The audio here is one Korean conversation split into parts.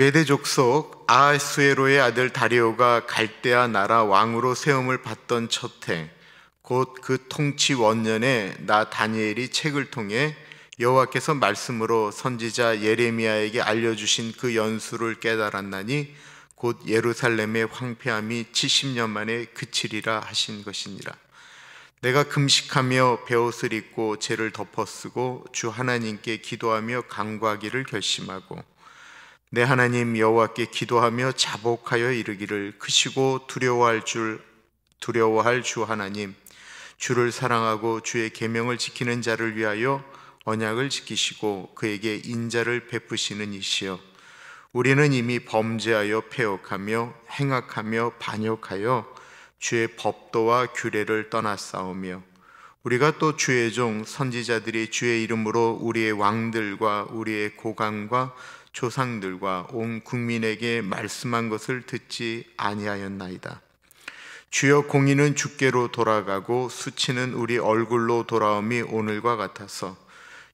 메대족 속 아하수에로의 아들 다리오가 갈대아 나라 왕으로 세움을 받던 첫해 곧 그 통치 원년에 나 다니엘이 책을 통해 여호와께서 말씀으로 선지자 예레미야에게 알려주신 그 연수를 깨달았나니 곧 예루살렘의 황폐함이 70년 만에 그치리라 하신 것이니라. 내가 금식하며 베옷을 입고 죄를 덮어쓰고 주 하나님께 기도하며 강구하기를 결심하고 내 하나님 여호와께 기도하며 자복하여 이르기를 크시고 두려워할 줄 두려워할 주 하나님 주를 사랑하고 주의 계명을 지키는 자를 위하여 언약을 지키시고 그에게 인자를 베푸시는 이시여 우리는 이미 범죄하여 폐역하며 행악하며 반역하여 주의 법도와 규례를 떠나싸우며 우리가 또 주의 종 선지자들이 주의 이름으로 우리의 왕들과 우리의 고관과 조상들과 온 국민에게 말씀한 것을 듣지 아니하였나이다. 주여 공의는 주께로 돌아가고 수치는 우리 얼굴로 돌아옴이 오늘과 같아서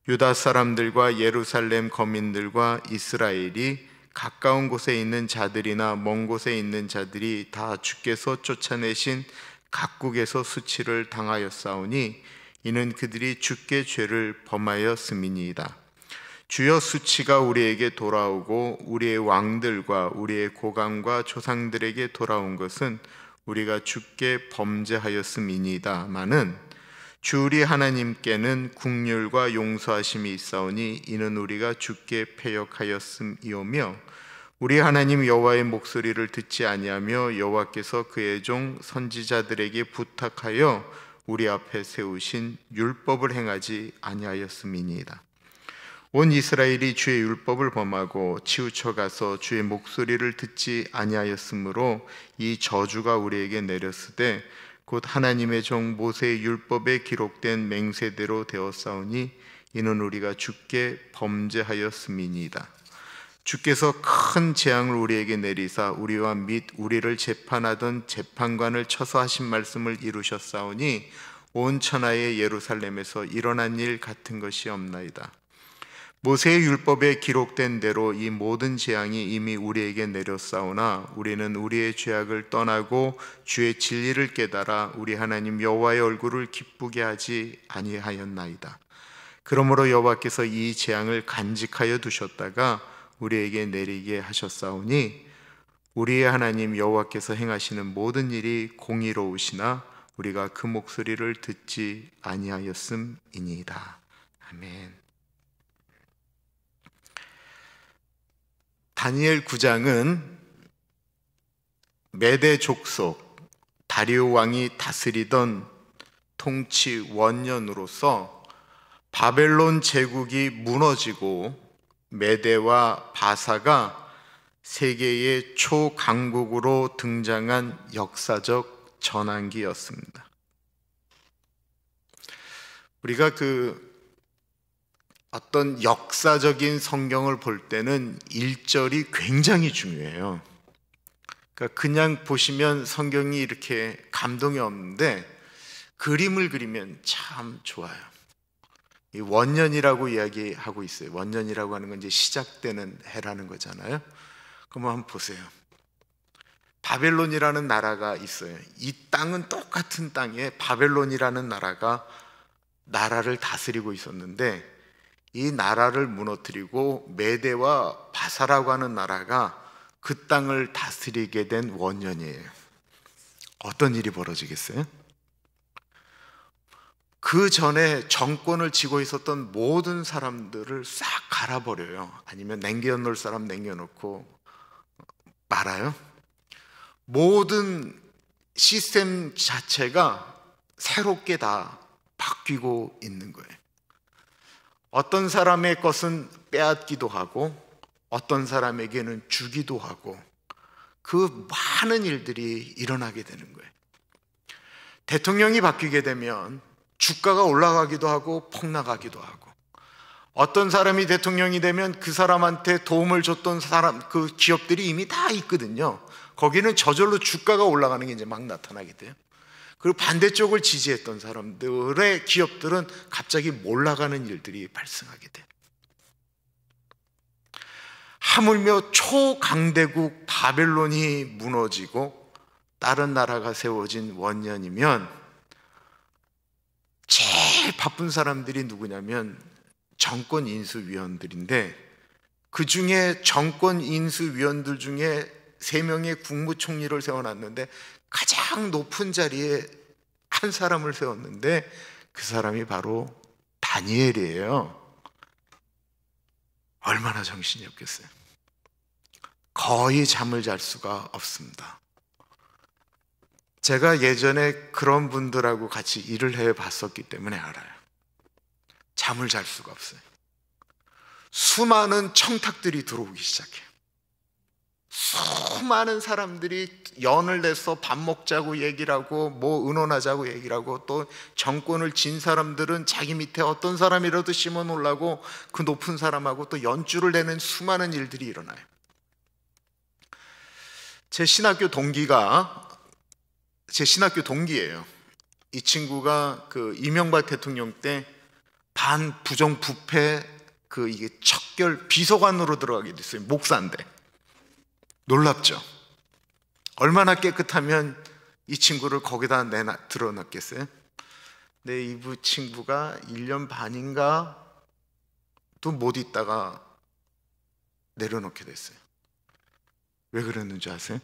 유다 사람들과 예루살렘 거민들과 이스라엘이 가까운 곳에 있는 자들이나 먼 곳에 있는 자들이 다 주께서 쫓아내신 각국에서 수치를 당하였사오니 이는 그들이 주께 죄를 범하였음이니이다. 주여 수치가 우리에게 돌아오고 우리의 왕들과 우리의 고강과 조상들에게 돌아온 것은 우리가 죽게 범죄하였음이니이다마는 주리 하나님께는 국률과 용서하심이 있사오니 이는 우리가 죽게 패역하였음이오며 우리 하나님 여호와의 목소리를 듣지 아니하며 여호와께서 그의 종 선지자들에게 부탁하여 우리 앞에 세우신 율법을 행하지 아니하였음이니이다. 온 이스라엘이 주의 율법을 범하고 치우쳐 가서 주의 목소리를 듣지 아니하였으므로 이 저주가 우리에게 내렸으되 곧 하나님의 종 모세의 율법에 기록된 맹세대로 되었사오니 이는 우리가 주께 범죄하였음이니이다. 주께서 큰 재앙을 우리에게 내리사 우리와 및 우리를 재판하던 재판관을 쳐서 하신 말씀을 이루셨사오니 온 천하의 예루살렘에서 일어난 일 같은 것이 없나이다. 모세의 율법에 기록된 대로 이 모든 재앙이 이미 우리에게 내렸사오나 우리는 우리의 죄악을 떠나고 주의 진리를 깨달아 우리 하나님 여호와의 얼굴을 기쁘게 하지 아니하였나이다. 그러므로 여호와께서 이 재앙을 간직하여 두셨다가 우리에게 내리게 하셨사오니 우리의 하나님 여호와께서 행하시는 모든 일이 공의로우시나 우리가 그 목소리를 듣지 아니하였음이니이다. 아멘. 다니엘 9장은 메대 족속 다리오 왕이 다스리던 통치 원년으로서 바벨론 제국이 무너지고 메대와 바사가 세계의 초강국으로 등장한 역사적 전환기였습니다. 우리가 그 어떤 역사적인 성경을 볼 때는 일절이 굉장히 중요해요. 그러니까 그냥 보시면 성경이 이렇게 감동이 없는데 그림을 그리면 참 좋아요. 이 원년이라고 이야기하고 있어요. 원년이라고 하는 건 이제 시작되는 해라는 거잖아요. 그럼 한번 보세요. 바벨론이라는 나라가 있어요. 이 땅은 똑같은 땅에 바벨론이라는 나라가 나라를 다스리고 있었는데 이 나라를 무너뜨리고 메대와 바사라고 하는 나라가 그 땅을 다스리게 된 원년이에요. 어떤 일이 벌어지겠어요? 그 전에 정권을 지고 있었던 모든 사람들을 싹 갈아버려요. 아니면 냉겨놓을 사람 냉겨놓고 말아요. 모든 시스템 자체가 새롭게 다 바뀌고 있는 거예요. 어떤 사람의 것은 빼앗기도 하고 어떤 사람에게는 주기도 하고 그 많은 일들이 일어나게 되는 거예요. 대통령이 바뀌게 되면 주가가 올라가기도 하고 폭락하기도 하고 어떤 사람이 대통령이 되면 그 사람한테 도움을 줬던 사람 그 기업들이 이미 다 있거든요. 거기는 저절로 주가가 올라가는 게 이제 막 나타나게 돼요. 그리고 반대쪽을 지지했던 사람들의 기업들은 갑자기 몰라가는 일들이 발생하게 돼. 하물며 초강대국 바벨론이 무너지고 다른 나라가 세워진 원년이면 제일 바쁜 사람들이 누구냐면 정권 인수위원들인데 그 중에 정권 인수위원들 중에 세 명의 국무총리를 세워놨는데 가장 높은 자리에 한 사람을 세웠는데 그 사람이 바로 다니엘이에요. 얼마나 정신이 없겠어요. 거의 잠을 잘 수가 없습니다. 제가 예전에 그런 분들하고 같이 일을 해 봤었기 때문에 알아요. 잠을 잘 수가 없어요. 수많은 청탁들이 들어오기 시작해요. 수많은 사람들이 연을 내서 밥 먹자고 얘기를 하고 뭐 의논하자고 얘기를 하고 또 정권을 진 사람들은 자기 밑에 어떤 사람이라도 심어 놓으려고 그 높은 사람하고 또 연주를 내는 수많은 일들이 일어나요. 제 신학교 동기가 제 신학교 동기예요. 이 친구가 그 이명박 대통령 때 반 부정부패 그 이게 척결 비서관으로 들어가게 됐어요. 목사인데. 놀랍죠? 얼마나 깨끗하면 이 친구를 거기다 내놔, 들어놨겠어요? 근데 이 친구가 1년 반인가 도못 있다가 내려놓게 됐어요. 왜 그랬는지 아세요?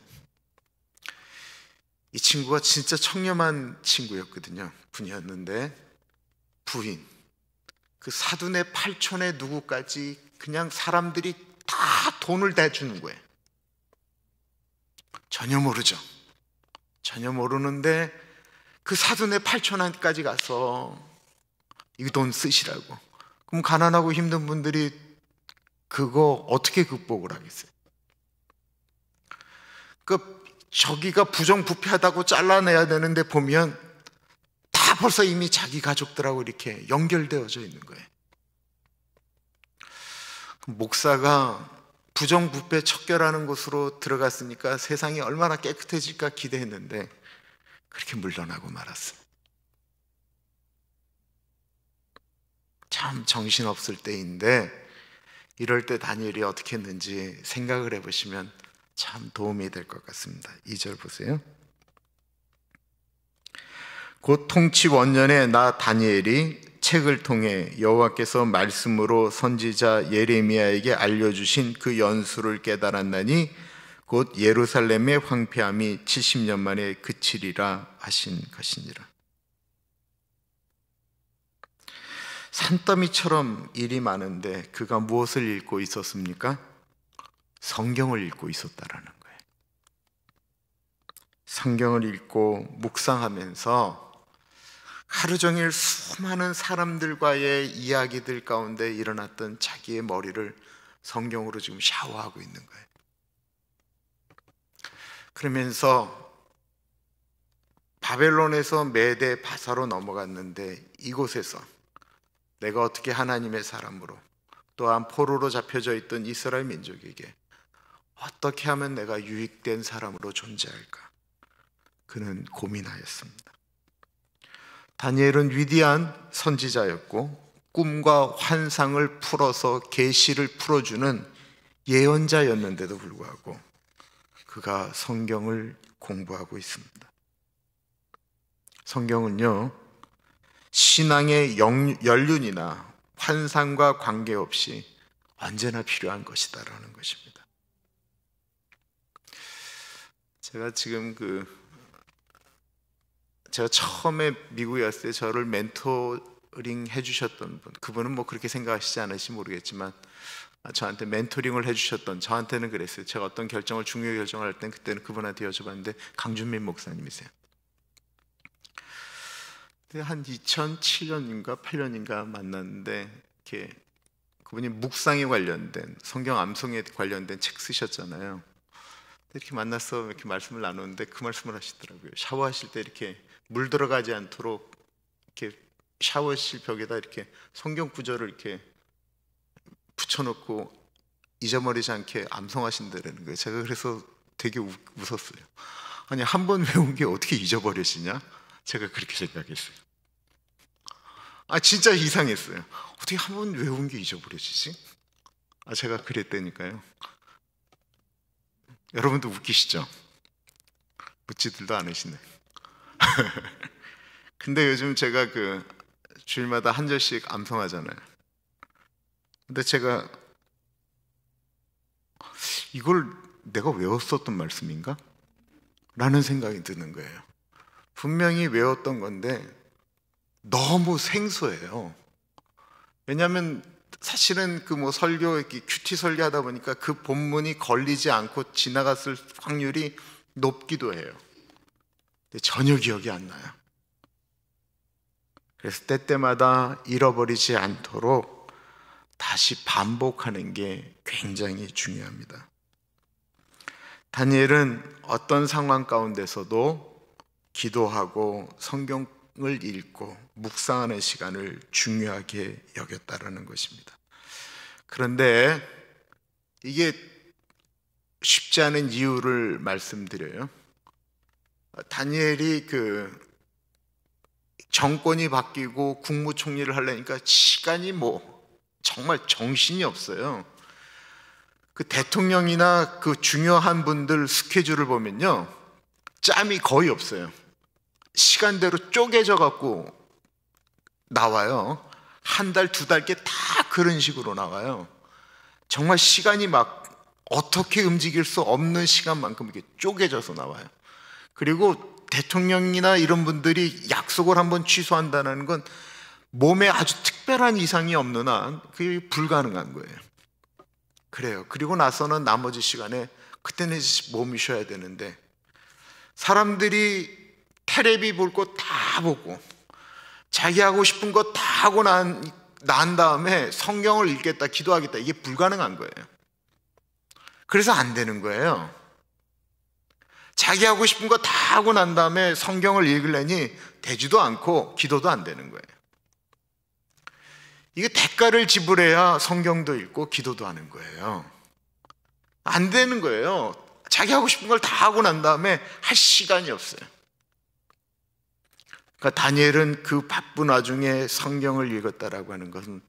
이 친구가 진짜 청렴한 친구였거든요. 분이었는데 부인, 그사둔의 팔촌의 누구까지 그냥 사람들이 다 돈을 대주는 거예요. 전혀 모르죠. 전혀 모르는데 그 사돈의 8천 원까지 가서 이 돈 쓰시라고. 그럼 가난하고 힘든 분들이 그거 어떻게 극복을 하겠어요? 그 저기가 부정부패하다고 잘라내야 되는데 보면 다 벌써 이미 자기 가족들하고 이렇게 연결되어져 있는 거예요. 그 목사가 부정부패 척결하는 곳으로 들어갔으니까 세상이 얼마나 깨끗해질까 기대했는데 그렇게 물러나고 말았습니다. 참 정신없을 때인데 이럴 때 다니엘이 어떻게 했는지 생각을 해보시면 참 도움이 될 것 같습니다. 2절 보세요. 곧 통치 원년에 나 다니엘이 책을 통해 여호와께서 말씀으로 선지자 예레미야에게 알려주신 그 연수를 깨달았나니 곧 예루살렘의 황폐함이 70년 만에 그치리라 하신 것이니라. 산더미처럼 일이 많은데 그가 무엇을 읽고 있었습니까? 성경을 읽고 있었다라는 거예요. 성경을 읽고 묵상하면서 하루 종일 수많은 사람들과의 이야기들 가운데 일어났던 자기의 머리를 성경으로 지금 샤워하고 있는 거예요. 그러면서 바벨론에서 메대 바사로 넘어갔는데 이곳에서 내가 어떻게 하나님의 사람으로 또한 포로로 잡혀져 있던 이스라엘 민족에게 어떻게 하면 내가 유익된 사람으로 존재할까? 그는 고민하였습니다. 다니엘은 위대한 선지자였고 꿈과 환상을 풀어서 계시를 풀어주는 예언자였는데도 불구하고 그가 성경을 공부하고 있습니다. 성경은요 신앙의 연륜이나 환상과 관계없이 언제나 필요한 것이다라는 것입니다. 제가 지금 그 제가 처음에 미국에 왔을때 저를 멘토링 해주셨던 분, 그분은 뭐 그렇게 생각하시지 않으시 모르겠지만 저한테 멘토링을 해주셨던 저한테는 그랬어요. 제가 어떤 결정을 중요 결정을 할 때는 그때는 그분한테 여쭤봤는데 강준민 목사님이세요. 한 2007년인가 8년인가 만났는데 이렇게 그분이 묵상에 관련된 성경 암송에 관련된 책 쓰셨잖아요. 이렇게 만나서 이렇게 말씀을 나누는데 그 말씀을 하시더라고요. 샤워하실 때 이렇게 물 들어가지 않도록 이렇게 샤워실 벽에다 이렇게 성경 구절을 이렇게 붙여놓고 잊어버리지 않게 암송하신다는 거예요. 제가 그래서 되게 웃었어요. 아니 한 번 외운 게 어떻게 잊어버려지냐? 제가 그렇게 생각했어요. 아 진짜 이상했어요. 어떻게 한 번 외운 게 잊어버려지지? 아 제가 그랬다니까요. 여러분도 웃기시죠? 묻지들도 않으시네. 요 근데 요즘 제가 그 주일마다 한 절씩 암송하잖아요. 근데 제가 이걸 내가 외웠었던 말씀인가? 라는 생각이 드는 거예요. 분명히 외웠던 건데 너무 생소해요. 왜냐하면 사실은 그 뭐 설교 큐티 설교하다 보니까 그 본문이 걸리지 않고 지나갔을 확률이 높기도 해요. 전혀 기억이 안 나요. 그래서 때때마다 잃어버리지 않도록 다시 반복하는 게 굉장히 중요합니다. 다니엘은 어떤 상황 가운데서도 기도하고 성경을 읽고 묵상하는 시간을 중요하게 여겼다라는 것입니다. 그런데 이게 쉽지 않은 이유를 말씀드려요. 다니엘이 그 정권이 바뀌고 국무총리를 하려니까 시간이 뭐 정말 정신이 없어요. 그 대통령이나 그 중요한 분들 스케줄을 보면요. 짬이 거의 없어요. 시간대로 쪼개져 갖고 나와요. 한 달, 두 달 게 다 그런 식으로 나와요. 정말 시간이 막 어떻게 움직일 수 없는 시간만큼 이렇게 쪼개져서 나와요. 그리고 대통령이나 이런 분들이 약속을 한번 취소한다는 건 몸에 아주 특별한 이상이 없는 한 그게 불가능한 거예요. 그래요. 그리고 나서는 나머지 시간에 그때는 몸이 쉬어야 되는데 사람들이 테레비 볼 거 다 보고 자기 하고 싶은 거 다 하고 난, 난 다음에 성경을 읽겠다, 기도하겠다 이게 불가능한 거예요. 그래서 안 되는 거예요. 자기 하고 싶은 거 다 하고 난 다음에 성경을 읽으려니 되지도 않고 기도도 안 되는 거예요. 이게 대가를 지불해야 성경도 읽고 기도도 하는 거예요. 안 되는 거예요. 자기 하고 싶은 걸 다 하고 난 다음에 할 시간이 없어요. 그러니까 다니엘은 그 바쁜 와중에 성경을 읽었다라고 하는 것은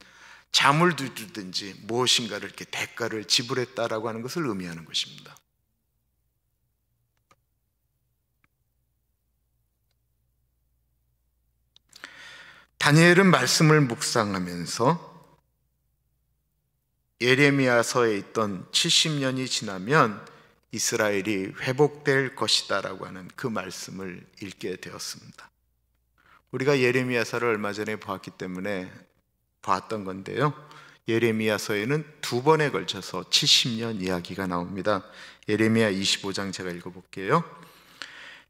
잠을 두든지 무엇인가를 이렇게 대가를 지불했다라고 하는 것을 의미하는 것입니다. 다니엘은 말씀을 묵상하면서 예레미야서에 있던 70년이 지나면 이스라엘이 회복될 것이다라고 하는 그 말씀을 읽게 되었습니다. 우리가 예레미야서를 얼마 전에 보았기 때문에 보았던 건데요. 예레미야서에는 두 번에 걸쳐서 70년 이야기가 나옵니다. 예레미야 25장 제가 읽어볼게요.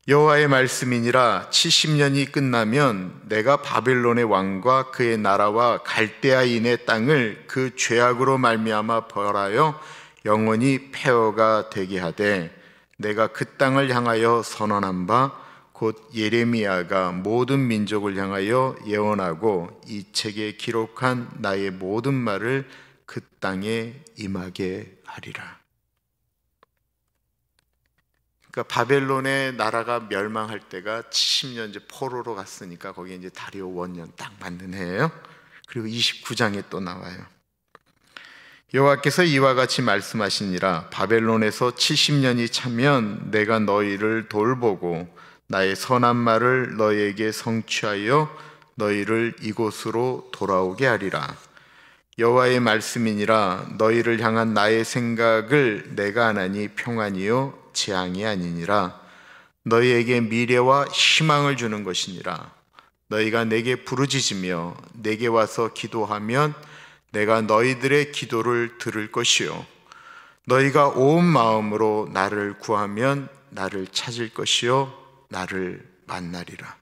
여호와의 말씀이니라 70년이 끝나면 내가 바벨론의 왕과 그의 나라와 갈대아인의 땅을 그 죄악으로 말미암아 벌하여 영원히 폐허가 되게 하되 내가 그 땅을 향하여 선언한 바 곧 예레미야가 모든 민족을 향하여 예언하고 이 책에 기록한 나의 모든 말을 그 땅에 임하게 하리라. 그러니까 바벨론의 나라가 멸망할 때가 70년 이제 포로로 갔으니까 거기에 이제 다리오 원년 딱 맞는 해예요. 그리고 29장에 또 나와요. 여호와께서 이와 같이 말씀하시니라 바벨론에서 70년이 차면 내가 너희를 돌보고 나의 선한 말을 너희에게 성취하여 너희를 이곳으로 돌아오게 하리라 여호와의 말씀이니라 너희를 향한 나의 생각을 내가 하나니 평안이요 재앙이 아니니라 너희에게 미래와 희망을 주는 것이니라 너희가 내게 부르짖으며 내게 와서 기도하면 내가 너희들의 기도를 들을 것이요 너희가 온 마음으로 나를 구하면 나를 찾을 것이요 나를 만나리라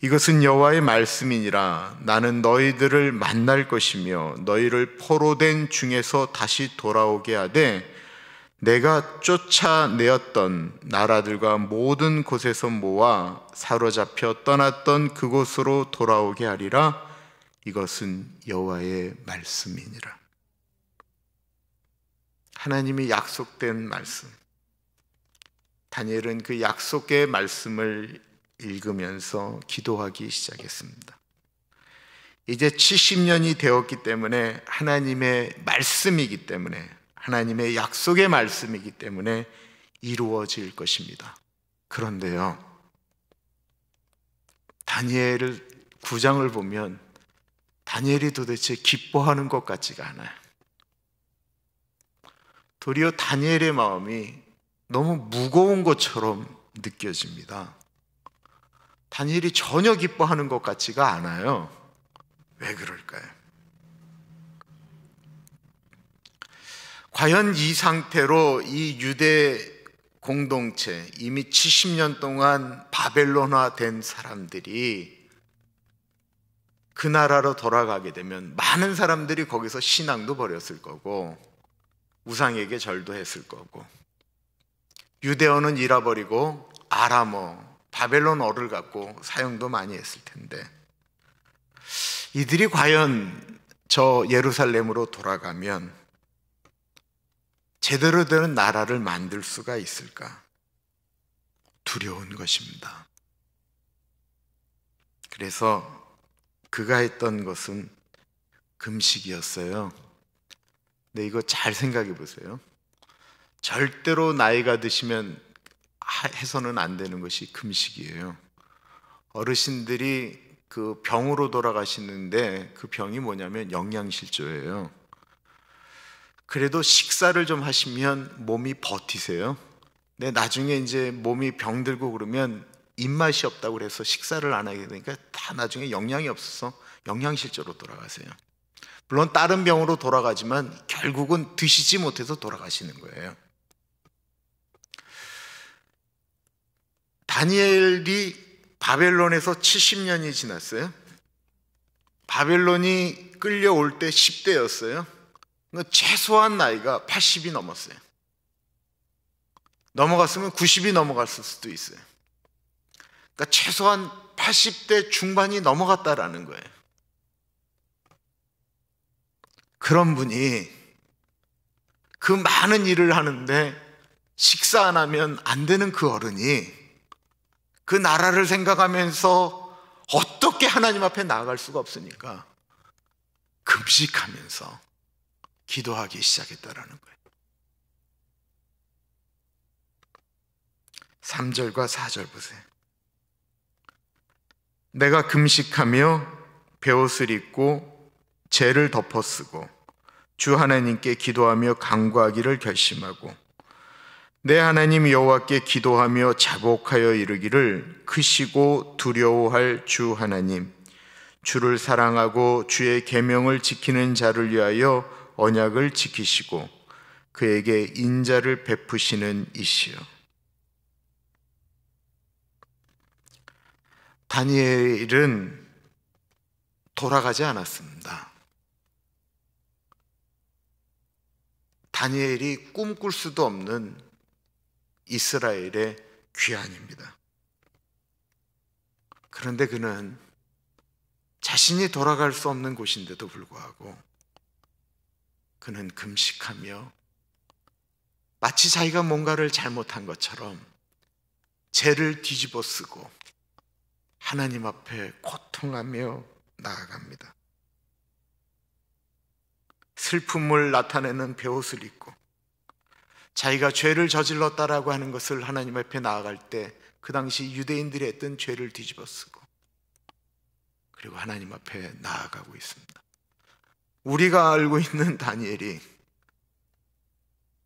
이것은 여호와의 말씀이니라 나는 너희들을 만날 것이며 너희를 포로된 중에서 다시 돌아오게 하되 내가 쫓아내었던 나라들과 모든 곳에서 모아 사로잡혀 떠났던 그곳으로 돌아오게 하리라 이것은 여호와의 말씀이니라 하나님이 약속된 말씀 다니엘은 그 약속의 말씀을 읽으면서 기도하기 시작했습니다 이제 70년이 되었기 때문에 하나님의 말씀이기 때문에 하나님의 약속의 말씀이기 때문에 이루어질 것입니다. 그런데요, 다니엘을 구장을 보면 다니엘이 도대체 기뻐하는 것 같지가 않아요. 도리어 다니엘의 마음이 너무 무거운 것처럼 느껴집니다. 다니엘이 전혀 기뻐하는 것 같지가 않아요. 왜 그럴까요? 과연 이 상태로 이 유대 공동체 이미 70년 동안 바벨론화 된 사람들이 그 나라로 돌아가게 되면 많은 사람들이 거기서 신앙도 버렸을 거고 우상에게 절도했을 거고 유대어는 잃어버리고 아람어, 바벨론어를 갖고 사용도 많이 했을 텐데 이들이 과연 저 예루살렘으로 돌아가면 제대로 되는 나라를 만들 수가 있을까? 두려운 것입니다. 그래서 그가 했던 것은 금식이었어요. 근데 이거 잘 생각해 보세요. 절대로 나이가 드시면 해서는 안 되는 것이 금식이에요. 어르신들이 그 병으로 돌아가시는데 그 병이 뭐냐면 영양실조예요. 그래도 식사를 좀 하시면 몸이 버티세요. 근데 나중에 이제 몸이 병들고 그러면 입맛이 없다고 그래서 식사를 안 하게 되니까 다 나중에 영양이 없어서 영양실조로 돌아가세요. 물론 다른 병으로 돌아가지만 결국은 드시지 못해서 돌아가시는 거예요. 다니엘이 바벨론에서 70년이 지났어요. 바벨론이 끌려올 때 10대였어요. 최소한 나이가 80이 넘었어요. 넘어갔으면 90이 넘어갔을 수도 있어요. 그러니까 최소한 80대 중반이 넘어갔다라는 거예요. 그런 분이 그 많은 일을 하는데 식사 안 하면 안 되는 그 어른이 그 나라를 생각하면서 어떻게 하나님 앞에 나아갈 수가 없으니까 금식하면서 기도하기 시작했다라는 거예요. 3절과 4절 보세요. 내가 금식하며 배옷을 입고 죄를 덮어쓰고 주 하나님께 기도하며 강구하기를 결심하고 내 하나님 여호와께 기도하며 자복하여 이르기를 크시고 두려워할 주 하나님 주를 사랑하고 주의 계명을 지키는 자를 위하여 언약을 지키시고 그에게 인자를 베푸시는 이시여. 다니엘은 돌아가지 않았습니다. 다니엘이 꿈꿀 수도 없는 이스라엘의 귀환입니다. 그런데 그는 자신이 돌아갈 수 없는 곳인데도 불구하고 그는 금식하며 마치 자기가 뭔가를 잘못한 것처럼 죄를 뒤집어 쓰고 하나님 앞에 고통하며 나아갑니다. 슬픔을 나타내는 배옷을 입고 자기가 죄를 저질렀다라고 하는 것을 하나님 앞에 나아갈 때 그 당시 유대인들이 했던 죄를 뒤집어 쓰고 그리고 하나님 앞에 나아가고 있습니다. 우리가 알고 있는 다니엘이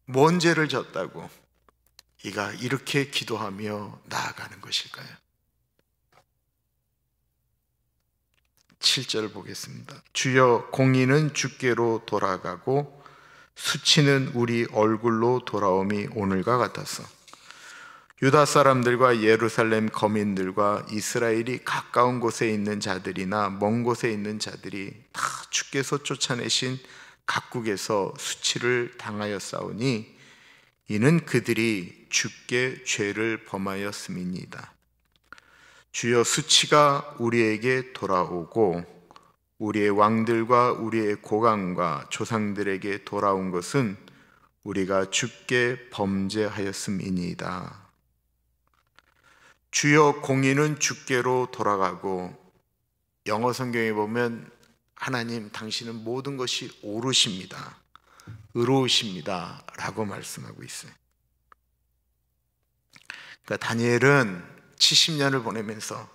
뭔 죄를 졌다고 이가 이렇게 기도하며 나아가는 것일까요? 7절 보겠습니다. 주여 공의는 주께로 돌아가고 수치는 우리 얼굴로 돌아옴이 오늘과 같았어. 유다 사람들과 예루살렘 거민들과 이스라엘이 가까운 곳에 있는 자들이나 먼 곳에 있는 자들이 다 주께서 쫓아내신 각국에서 수치를 당하여 싸우니 이는 그들이 주께 죄를 범하였음입니다. 주여 수치가 우리에게 돌아오고 우리의 왕들과 우리의 고강과 조상들에게 돌아온 것은 우리가 주께 범죄하였음이니이다. 주여 공의는 주께로 돌아가고 영어 성경에 보면 하나님 당신은 모든 것이 옳으십니다 의로우십니다. 라고 말씀하고 있어요. 그러니까 다니엘은 70년을 보내면서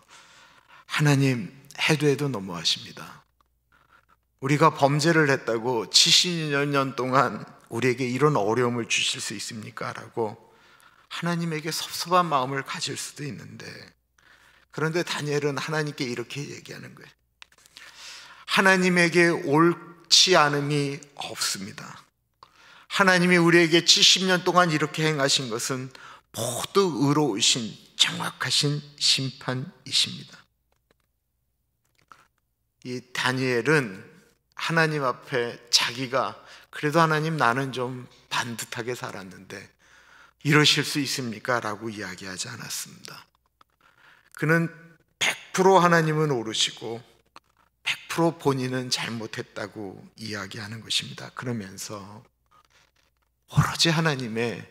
하나님 해도 해도 너무하십니다. 우리가 범죄를 했다고 70년 동안 우리에게 이런 어려움을 주실 수 있습니까? 라고 하나님에게 섭섭한 마음을 가질 수도 있는데 그런데 다니엘은 하나님께 이렇게 얘기하는 거예요. 하나님에게 옳지 않음이 없습니다. 하나님이 우리에게 70년 동안 이렇게 행하신 것은 모두 의로우신 정확하신 심판이십니다. 이 다니엘은 하나님 앞에 자기가 그래도 하나님 나는 좀 반듯하게 살았는데 이러실 수 있습니까? 라고 이야기하지 않았습니다. 그는 100% 하나님은 오르시고 100% 본인은 잘못했다고 이야기하는 것입니다. 그러면서 오로지 하나님의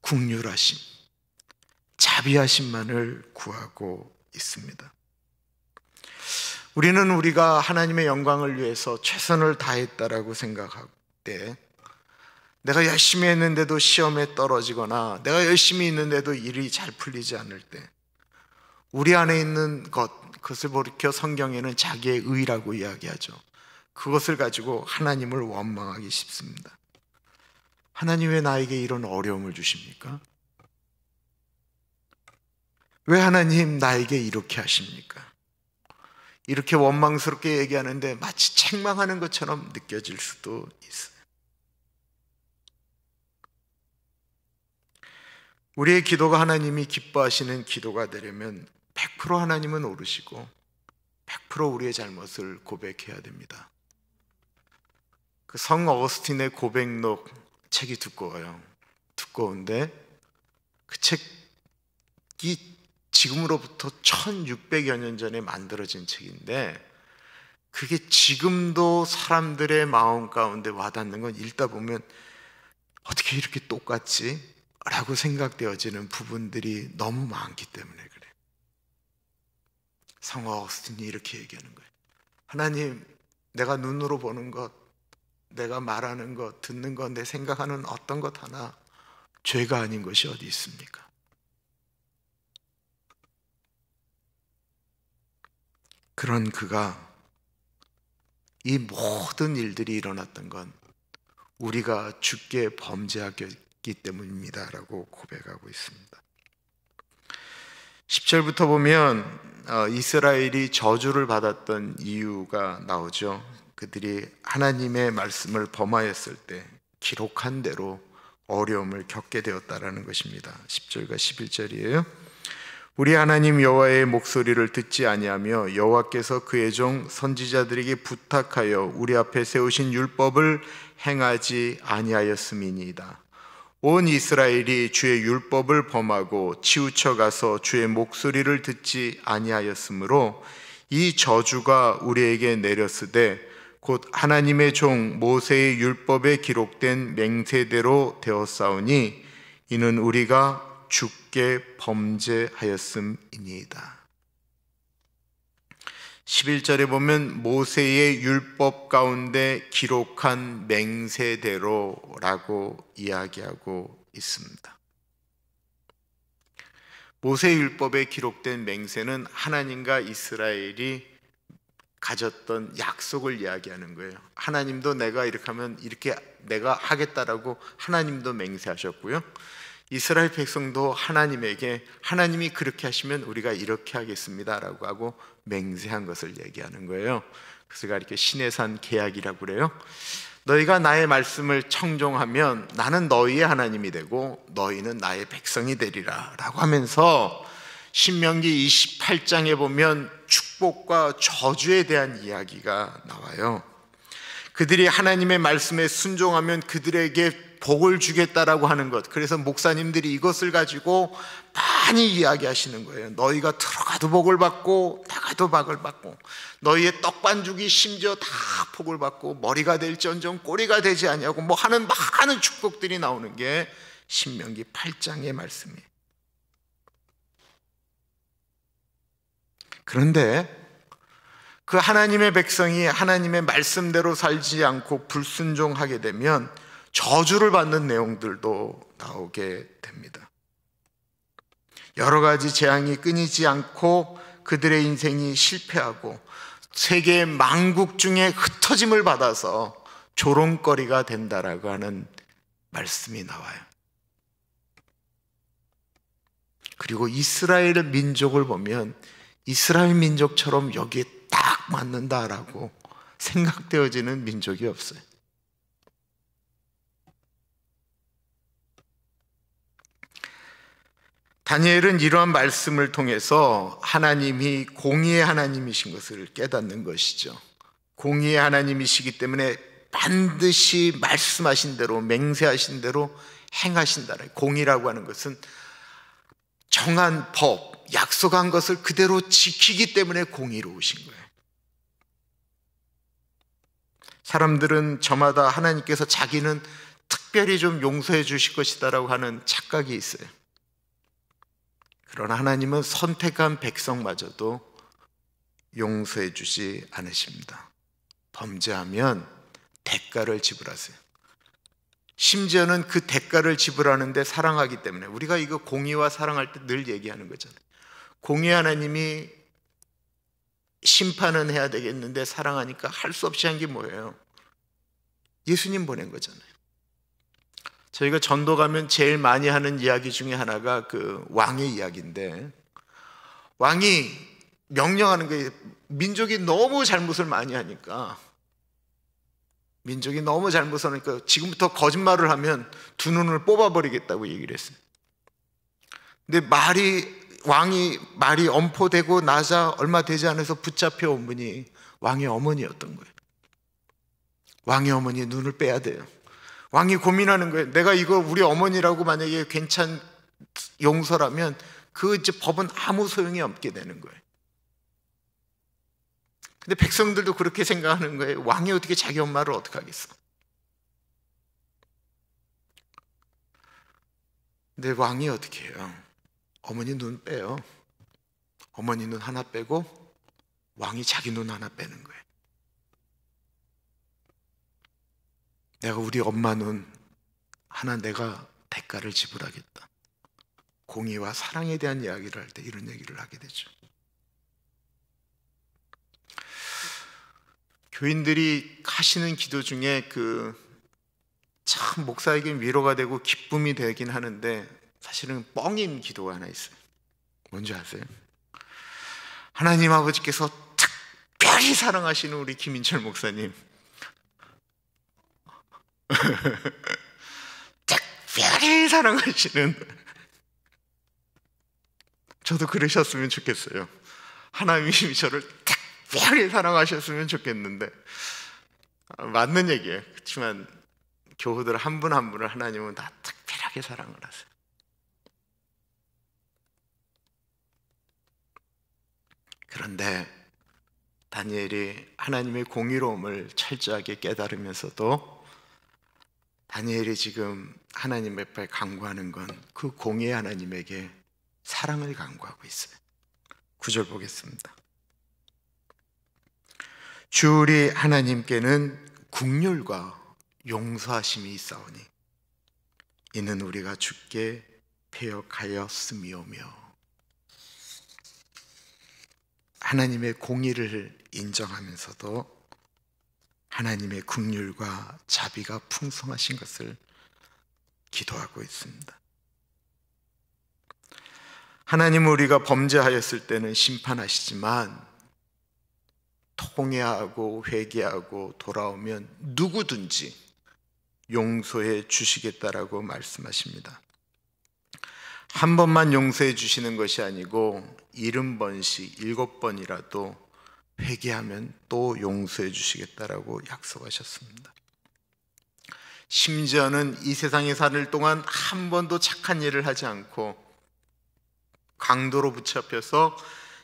국률하심, 자비하심만을 구하고 있습니다. 우리는 우리가 하나님의 영광을 위해서 최선을 다했다라고 생각할 때 내가 열심히 했는데도 시험에 떨어지거나 내가 열심히 있는데도 일이 잘 풀리지 않을 때 우리 안에 있는 것, 그것을 보리켜 성경에는 자기의 의라고 이야기하죠. 그것을 가지고 하나님을 원망하기 쉽습니다. 하나님 왜 나에게 이런 어려움을 주십니까? 왜 하나님 나에게 이렇게 하십니까? 이렇게 원망스럽게 얘기하는데 마치 책망하는 것처럼 느껴질 수도 있어요. 우리의 기도가 하나님이 기뻐하시는 기도가 되려면 100% 하나님은 오르시고 100% 우리의 잘못을 고백해야 됩니다. 그 성 어거스틴의 고백록 책이 두꺼워요. 두꺼운데 그 책이 지금으로부터 1600여 년 전에 만들어진 책인데 그게 지금도 사람들의 마음 가운데 와닿는 건 읽다 보면 어떻게 이렇게 똑같지? 라고 생각되어지는 부분들이 너무 많기 때문에 그래요. 성화 억스틴이 이렇게 얘기하는 거예요. 하나님, 내가 눈으로 보는 것, 내가 말하는 것, 듣는 것, 내 생각하는 어떤 것 하나 죄가 아닌 것이 어디 있습니까? 그런 그가 이 모든 일들이 일어났던 건 우리가 죽게 범죄하게 기 때문입니다라고 고백하고 있습니다. 10절부터 보면 어, 이스라엘이 저주를 받았던 이유가 나오죠. 그들이 하나님의 말씀을 범하였을 때 기록한 대로 어려움을 겪게 되었다라는 것입니다. 10절과 11절이에요. 우리 하나님 여호와의 목소리를 듣지 아니하며 여호와께서 그의 종 선지자들에게 부탁하여 우리 앞에 세우신 율법을 행하지 아니하였음이니이다. 온 이스라엘이 주의 율법을 범하고 치우쳐 가서 주의 목소리를 듣지 아니하였으므로 이 저주가 우리에게 내렸으되 곧 하나님의 종 모세의 율법에 기록된 맹세대로 되었사오니 이는 우리가 죽게 범죄하였음이니이다. 11절에 보면 모세의 율법 가운데 기록한 맹세대로라고 이야기하고 있습니다. 모세 율법에 기록된 맹세는 하나님과 이스라엘이 가졌던 약속을 이야기하는 거예요. 하나님도 내가 이렇게 하면 이렇게 내가 하겠다라고 하나님도 맹세하셨고요. 이스라엘 백성도 하나님에게 하나님이 그렇게 하시면 우리가 이렇게 하겠습니다라고 하고 맹세한 것을 얘기하는 거예요. 그래서 이렇게 신해산 계약이라고 그래요. 너희가 나의 말씀을 청종하면 나는 너희의 하나님이 되고 너희는 나의 백성이 되리라라고 하면서 신명기 28장에 보면 축복과 저주에 대한 이야기가 나와요. 그들이 하나님의 말씀에 순종하면 그들에게 복을 주겠다라고 하는 것. 그래서 목사님들이 이것을 가지고 많이 이야기하시는 거예요. 너희가 들어가도 복을 받고 나가도 복을 받고 너희의 떡반죽이 심지어 다 복을 받고 머리가 될전정 꼬리가 되지 아니고뭐 하는 많은 축복들이 나오는 게 신명기 8장의 말씀이에요. 그런데 그 하나님의 백성이 하나님의 말씀대로 살지 않고 불순종하게 되면 저주를 받는 내용들도 나오게 됩니다. 여러 가지 재앙이 끊이지 않고 그들의 인생이 실패하고 세계 망국 중에 흩어짐을 받아서 조롱거리가 된다라고 하는 말씀이 나와요. 그리고 이스라엘 민족을 보면 이스라엘 민족처럼 여기에 딱 맞는다라고 생각되어지는 민족이 없어요. 다니엘은 이러한 말씀을 통해서 하나님이 공의의 하나님이신 것을 깨닫는 것이죠. 공의의 하나님이시기 때문에 반드시 말씀하신 대로 맹세하신 대로 행하신다. 공의라고 하는 것은 정한 법, 약속한 것을 그대로 지키기 때문에 공의로우신 거예요. 사람들은 저마다 하나님께서 자기는 특별히 좀 용서해 주실 것이다라고 하는 착각이 있어요. 그러나 하나님은 선택한 백성마저도 용서해 주지 않으십니다. 범죄하면 대가를 지불하세요. 심지어는 그 대가를 지불하는데 사랑하기 때문에 우리가 이거 공의와 사랑할 때 늘 얘기하는 거잖아요. 공의 하나님이 심판은 해야 되겠는데 사랑하니까 할 수 없이 한 게 뭐예요? 예수님 보낸 거잖아요. 저희가 전도 가면 제일 많이 하는 이야기 중에 하나가 그 왕의 이야기인데 왕이 명령하는 게 민족이 너무 잘못을 많이 하니까 민족이 너무 잘못 하니까 지금부터 거짓말을 하면 두 눈을 뽑아버리겠다고 얘기를 했어요. 근데 말이 왕이 말이 엄포되고 나자 얼마 되지 않아서 붙잡혀 온 분이 왕의 어머니였던 거예요. 왕의 어머니의 눈을 빼야 돼요. 왕이 고민하는 거예요. 내가 이거 우리 어머니라고 만약에 괜찮 용서라면 그 법은 아무 소용이 없게 되는 거예요. 근데 백성들도 그렇게 생각하는 거예요. 왕이 어떻게 자기 엄마를 어떻게 하겠어? 근데 왕이 어떻게 해요? 어머니 눈 빼요. 어머니 눈 하나 빼고 왕이 자기 눈 하나 빼는 거예요. 내가 우리 엄마 는 하나 내가 대가를 지불하겠다. 공의와 사랑에 대한 이야기를 할 때 이런 얘기를 하게 되죠. 교인들이 하시는 기도 중에 그 참 목사에겐 위로가 되고 기쁨이 되긴 하는데 사실은 뻥인 기도가 하나 있어요. 뭔지 아세요? 하나님 아버지께서 특별히 사랑하시는 우리 김인철 목사님. 특별히 사랑하시는 저도 그러셨으면 좋겠어요. 하나님이 저를 특별히 사랑하셨으면 좋겠는데 아, 맞는 얘기예요. 그렇지만 교우들 한 분 한 분을 하나님은 다 특별하게 사랑을 하세요. 그런데 다니엘이 하나님의 공의로움을 철저하게 깨달으면서도 다니엘이 지금 하나님 앞에 강구하는 건 그 공의 하나님에게 사랑을 강구하고 있어요. 구절 보겠습니다. 주리 하나님께는 국률과 용서하심이 있사오니 이는 우리가 죽게 폐역하였음이오며 하나님의 공의를 인정하면서도 하나님의 국률과 자비가 풍성하신 것을 기도하고 있습니다. 하나님 우리가 범죄하였을 때는 심판하시지만 통회하고 회개하고 돌아오면 누구든지 용서해 주시겠다라고 말씀하십니다. 한 번만 용서해 주시는 것이 아니고 일흔 번씩 일곱 번이라도 회개하면 또 용서해 주시겠다라고 약속하셨습니다. 심지어는 이 세상에 사는 동안 한 번도 착한 일을 하지 않고 강도로 붙잡혀서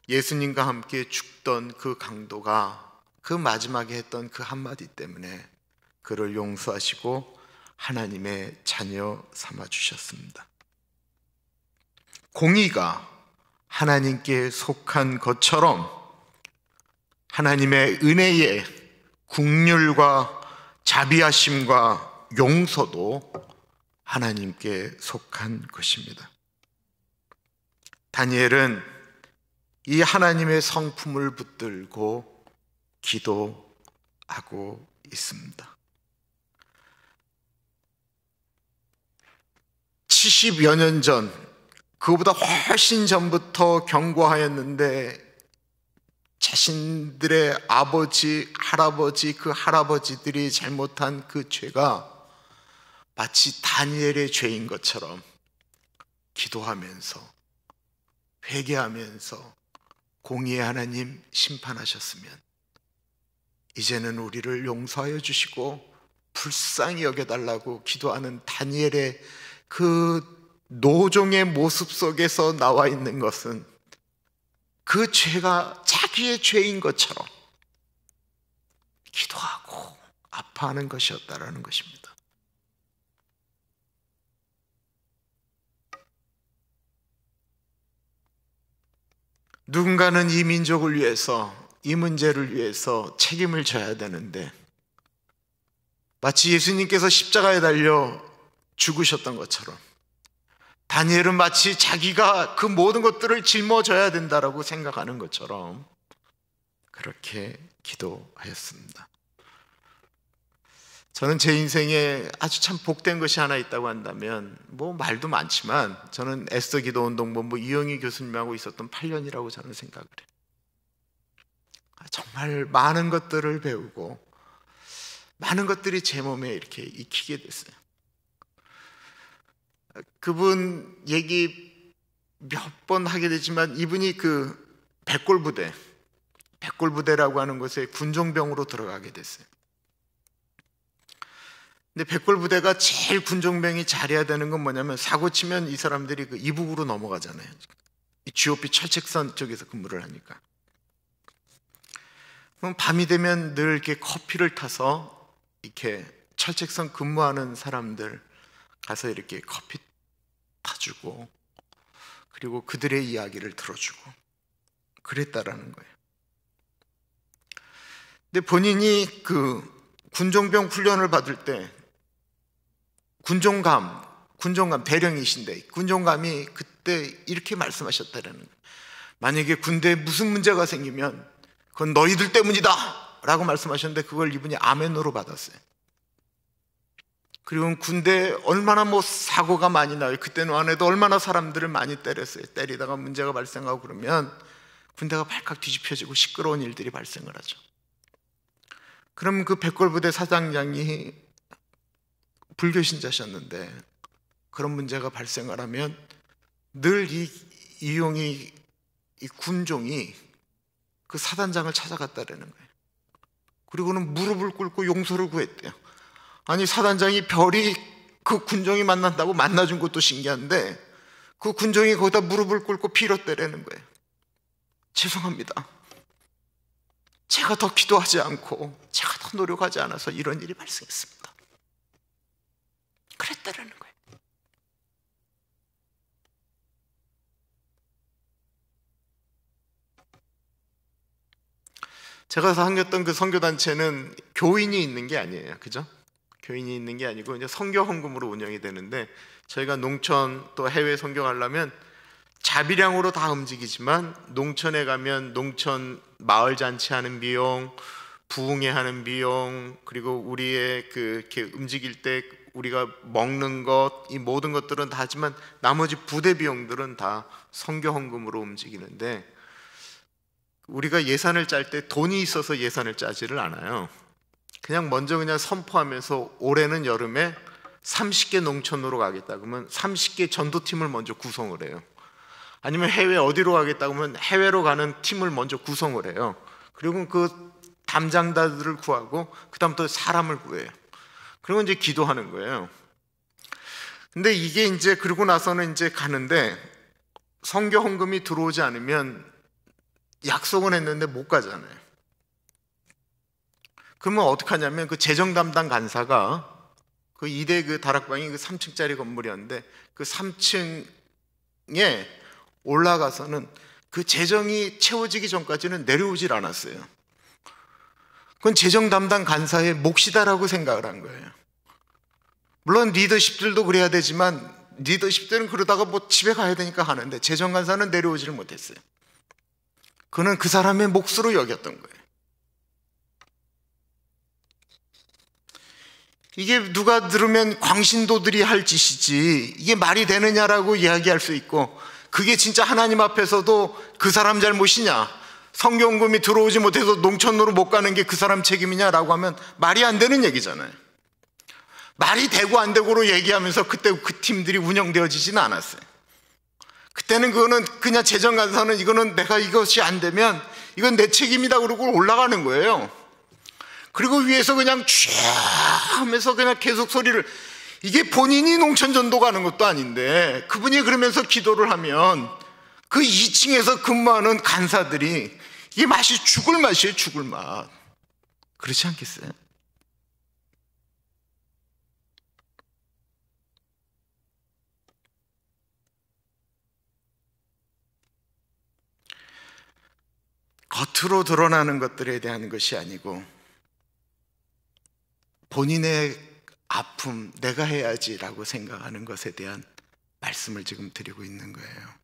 예수님과 함께 죽던 그 강도가 그 마지막에 했던 그 한마디 때문에 그를 용서하시고 하나님의 자녀 삼아 주셨습니다. 공의가 하나님께 속한 것처럼 하나님의 은혜에 국률과 자비하심과 용서도 하나님께 속한 것입니다. 다니엘은 이 하나님의 성품을 붙들고 기도하고 있습니다. 70여 년 전, 그보다 훨씬 전부터 경고하였는데 자신들의 아버지, 할아버지, 그 할아버지들이 잘못한 그 죄가 마치 다니엘의 죄인 것처럼 기도하면서 회개하면서 공의의 하나님 심판하셨으면 이제는 우리를 용서하여 주시고 불쌍히 여겨달라고 기도하는 다니엘의 그 노종의 모습 속에서 나와 있는 것은 그 죄가 자기의 죄인 것처럼 기도하고 아파하는 것이었다라는 것입니다. 누군가는 이 민족을 위해서 이 문제를 위해서 책임을 져야 되는데 마치 예수님께서 십자가에 달려 죽으셨던 것처럼 다니엘은 마치 자기가 그 모든 것들을 짊어져야 된다고 생각하는 것처럼 그렇게 기도하였습니다. 저는 제 인생에 아주 참 복된 것이 하나 있다고 한다면 뭐 말도 많지만 저는 애써 기도 운동 본부 뭐, 뭐 이영희 교수님하고 있었던 8년이라고 저는 생각을 해요. 아, 정말 많은 것들을 배우고 많은 것들이 제 몸에 이렇게 익히게 됐어요. 그분 얘기 몇 번 하게 되지만 이분이 그 백골 부대 백골부대라고 하는 곳에 군종병으로 들어가게 됐어요. 근데 백골부대가 제일 군종병이 잘해야 되는 건 뭐냐면 사고 치면 이 사람들이 그 이북으로 넘어가잖아요. GOP 철책선 쪽에서 근무를 하니까. 그럼 밤이 되면 늘 이렇게 커피를 타서 이렇게 철책선 근무하는 사람들 가서 이렇게 커피 타주고 그리고 그들의 이야기를 들어주고 그랬다라는 거예요. 근데 본인이 그 군종병 훈련을 받을 때 군종감, 군종감 대령이신데 군종감이 그때 이렇게 말씀하셨다라는 거예요. 만약에 군대에 무슨 문제가 생기면 그건 너희들 때문이다! 라고 말씀하셨는데 그걸 이분이 아멘으로 받았어요. 그리고 군대에 얼마나 뭐 사고가 많이 나요. 그때는 안 해도 얼마나 사람들을 많이 때렸어요. 때리다가 문제가 발생하고 그러면 군대가 발칵 뒤집혀지고 시끄러운 일들이 발생을 하죠. 그럼 그 백골부대 사장장이 불교 신자셨는데 그런 문제가 발생을 하면 늘 이 이용이 이 군종이 그 사단장을 찾아갔다라는 거예요. 그리고는 무릎을 꿇고 용서를 구했대요. 아니 사단장이 별이 그 군종이 만난다고 만나준 것도 신기한데 그 군종이 거기다 무릎을 꿇고 빌었대라는 거예요. 죄송합니다. 제가 더 기도하지 않고 제가 더 노력하지 않아서 이런 일이 발생했습니다. 그랬다라는 거예요. 제가 다녔던 그 선교단체는 교인이 있는 게 아니에요. 그죠? 교인이 있는 게 아니고 이제 선교 헌금으로 운영이 되는데 저희가 농촌 또 해외 선교하려면 자비량으로 다 움직이지만 농촌에 가면 농촌 마을 잔치하는 비용, 부흥회 하는 비용, 그리고 우리의 그 이렇게 움직일 때 우리가 먹는 것, 이 모든 것들은 다 하지만 나머지 부대 비용들은 다 선교 헌금으로 움직이는데 우리가 예산을 짤 때 돈이 있어서 예산을 짜지를 않아요. 그냥 먼저 그냥 선포하면서 올해는 여름에 30개 농촌으로 가겠다 그러면 30개 전도팀을 먼저 구성을 해요. 아니면 해외 어디로 가겠다고 하면 해외로 가는 팀을 먼저 구성을 해요. 그리고 그담장자들을 구하고 그다음부터 사람을 구해요. 그리고 이제 기도하는 거예요. 근데 이게 이제 그러고 나서는 이제 가는데 성교 헌금이 들어오지 않으면 약속은 했는데 못 가잖아요. 그러면 어떡하냐면 그 재정 담당 간사가 그 이대 그 다락방이 그 3층짜리 건물이었는데 그 3층에 올라가서는 그 재정이 채워지기 전까지는 내려오질 않았어요. 그건 재정 담당 간사의 몫이다라고 생각을 한 거예요. 물론 리더십들도 그래야 되지만 리더십들은 그러다가 뭐 집에 가야 되니까 하는데 재정 간사는 내려오지를 못했어요. 그는 그 사람의 몫으로 여겼던 거예요. 이게 누가 들으면 광신도들이 할 짓이지 이게 말이 되느냐라고 이야기할 수 있고 그게 진짜 하나님 앞에서도 그 사람 잘못이냐? 성경금이 들어오지 못해서 농촌으로 못 가는 게 그 사람 책임이냐라고 하면 말이 안 되는 얘기잖아요. 말이 되고 안 되고로 얘기하면서 그때 그 팀들이 운영되어지진 않았어요. 그때는 그거는 그냥 재정 간사는 이거는 내가 이것이 안 되면 이건 내 책임이다 그러고 올라가는 거예요. 그리고 위에서 그냥 쭉 하면서 그냥 계속 소리를 이게 본인이 농촌전도 가는 것도 아닌데 그분이 그러면서 기도를 하면 그 2층에서 근무하는 간사들이 이게 맛이 죽을 맛이에요, 죽을 맛. 그렇지 않겠어요? 겉으로 드러나는 것들에 대한 것이 아니고 본인의 아픔, 내가 해야지라고 생각하는 것에 대한 말씀을 지금 드리고 있는 거예요.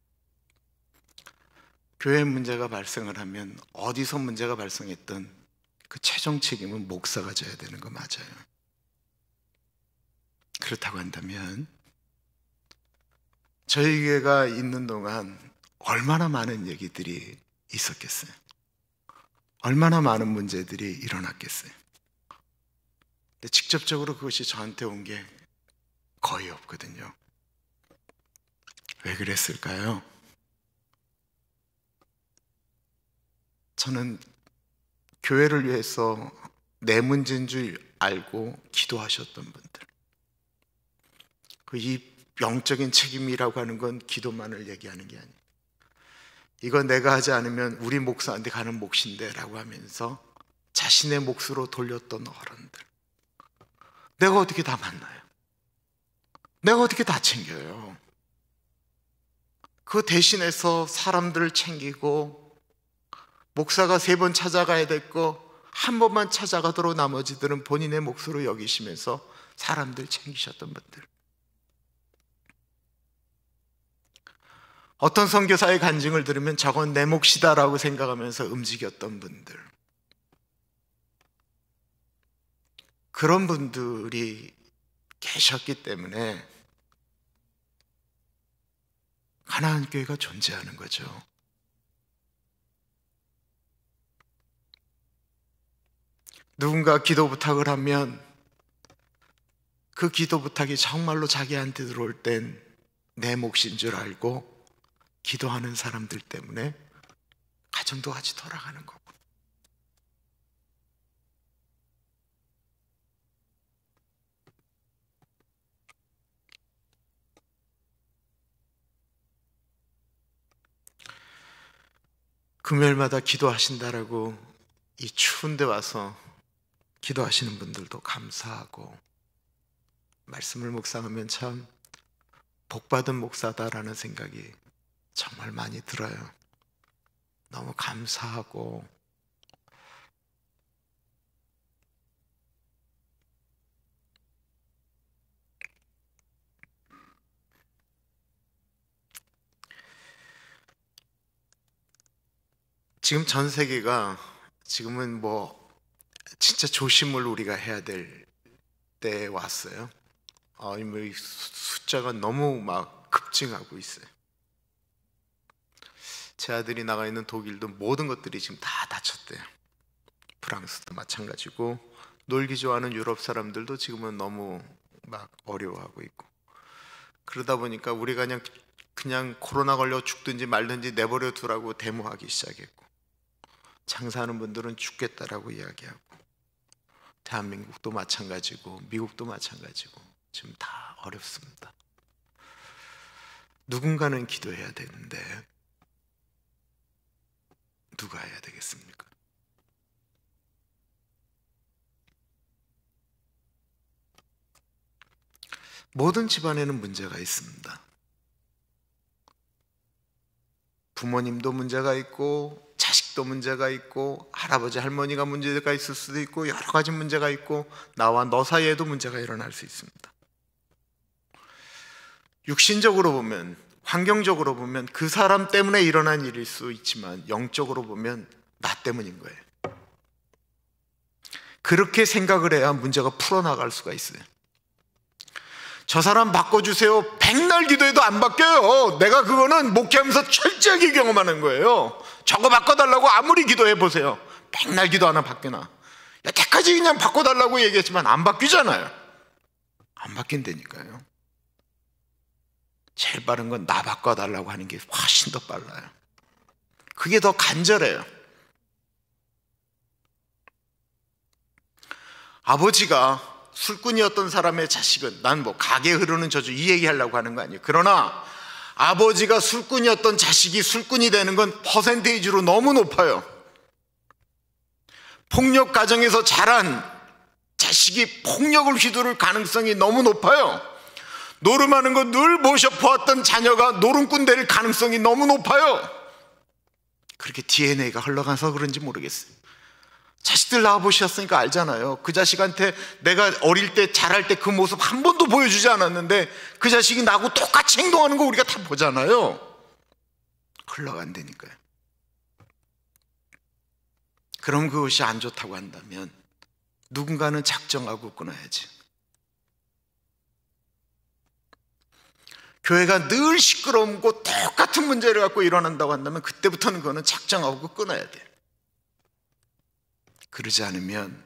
교회 문제가 발생을 하면 어디서 문제가 발생했던 그 최종 책임은 목사가 져야 되는 거 맞아요. 그렇다고 한다면 저희 교회가 있는 동안 얼마나 많은 얘기들이 있었겠어요. 얼마나 많은 문제들이 일어났겠어요. 근데 직접적으로 그것이 저한테 온 게 거의 없거든요. 왜 그랬을까요? 저는 교회를 위해서 내 문제인 줄 알고 기도하셨던 분들. 그 이 영적인 책임이라고 하는 건 기도만을 얘기하는 게 아니에요. 이건 내가 하지 않으면 우리 목사한테 가는 몫인데 라고 하면서 자신의 몫으로 돌렸던 어른들. 내가 어떻게 다 만나요? 내가 어떻게 다 챙겨요? 그 대신해서 사람들을 챙기고 목사가 세 번 찾아가야 됐고 한 번만 찾아가도록 나머지들은 본인의 몫으로 여기시면서 사람들 챙기셨던 분들. 어떤 선교사의 간증을 들으면 저건 내 몫이다라고 생각하면서 움직였던 분들. 그런 분들이 계셨기 때문에 가나안 교회가 존재하는 거죠. 누군가 기도 부탁을 하면 그 기도 부탁이 정말로 자기한테 들어올 땐 내 몫인 줄 알고 기도하는 사람들 때문에 가정도 같이 돌아가는 거고 금요일마다 기도하신다라고 이 추운데 와서 기도하시는 분들도 감사하고 말씀을 묵상하면 참 복받은 목사다라는 생각이 정말 많이 들어요. 너무 감사하고 지금 전 세계가 지금은 뭐 진짜 조심을 우리가 해야 될 때에 왔어요. 어, 뭐 숫자가 너무 막 급증하고 있어요. 제 아들이 나가 있는 독일도 모든 것들이 지금 다 다쳤대요. 프랑스도 마찬가지고 놀기 좋아하는 유럽 사람들도 지금은 너무 막 어려워하고 있고 그러다 보니까 우리가 그냥 그냥 코로나 걸려 죽든지 말든지 내버려 두라고 데모하기 시작했고 장사하는 분들은 죽겠다라고 이야기하고 대한민국도 마찬가지고 미국도 마찬가지고 지금 다 어렵습니다. 누군가는 기도해야 되는데 누가 해야 되겠습니까? 모든 집안에는 문제가 있습니다. 부모님도 문제가 있고 자식도 문제가 있고 할아버지 할머니가 문제가 있을 수도 있고 여러 가지 문제가 있고 나와 너 사이에도 문제가 일어날 수 있습니다. 육신적으로 보면 환경적으로 보면 그 사람 때문에 일어난 일일 수 있지만 영적으로 보면 나 때문인 거예요. 그렇게 생각을 해야 문제가 풀어나갈 수가 있어요. 저 사람 바꿔주세요. 백날 기도해도 안 바뀌어요. 내가 그거는 목회하면서 철저하게 경험하는 거예요. 저거 바꿔달라고 아무리 기도해 보세요. 백날 기도 하나 바뀌나. 여태까지 그냥 바꿔달라고 얘기했지만 안 바뀌잖아요. 안 바뀐다니까요. 제일 빠른 건 나 바꿔달라고 하는 게 훨씬 더 빨라요. 그게 더 간절해요. 아버지가 술꾼이었던 사람의 자식은 난 뭐 가게 흐르는 저주 이 얘기하려고 하는 거 아니에요. 그러나 아버지가 술꾼이었던 자식이 술꾼이 되는 건 퍼센테이지로 너무 높아요. 폭력 가정에서 자란 자식이 폭력을 휘두를 가능성이 너무 높아요. 노름하는 거 늘 모셔보았던 자녀가 노름꾼 될 가능성이 너무 높아요. 그렇게 DNA가 흘러가서 그런지 모르겠어요. 자식들 낳아보셨으니까 알잖아요. 그 자식한테 내가 어릴 때, 잘할 때 그 모습 한 번도 보여주지 않았는데 그 자식이 나하고 똑같이 행동하는 거 우리가 다 보잖아요. 흘러간다니까요. 그럼 그것이 안 좋다고 한다면 누군가는 작정하고 끊어야지. 교회가 늘 시끄러움고 똑같은 문제를 갖고 일어난다고 한다면 그때부터는 그거는 작정하고 끊어야 돼. 그러지 않으면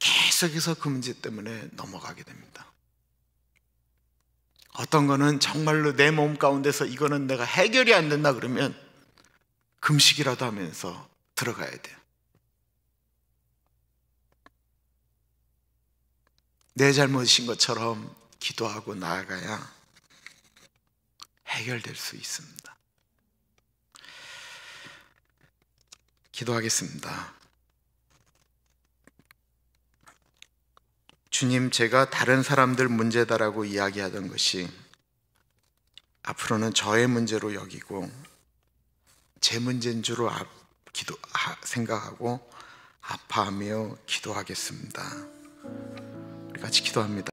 계속해서 그 문제 때문에 넘어가게 됩니다. 어떤 거는 정말로 내 몸 가운데서 이거는 내가 해결이 안 된다 그러면 금식이라도 하면서 들어가야 돼요. 내 잘못인 것처럼 기도하고 나아가야 해결될 수 있습니다. 기도하겠습니다. 주님, 제가 다른 사람들 문제다라고 이야기하던 것이 앞으로는 저의 문제로 여기고 제 문제인 줄로 아, 기도, 아, 생각하고 아파하며 기도하겠습니다. 우리 같이 기도합니다.